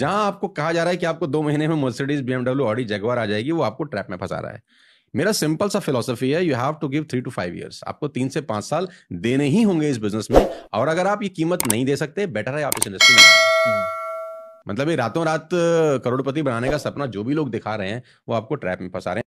जहां आपको कहा जा रहा है कि आपको दो महीने में मर्सिडीज बीएमडब्ल्यू ऑडी जगवार आ जाएगी वो आपको ट्रैप में फंसा रहा है मेरा सिंपल सा फिलोसफी है you have to give three to five years आपको तीन से पांच साल देने ही होंगे इस बिजनेस में और अगर आप ये कीमत नहीं दे सकते बेटर है आप इस इंडस्ट्री में मतलब ये रातों रात करोड़पति बनाने का सपना जो भी लोग दिखा रहे हैं वो आपको ट्रैप में फंसा रहे हैं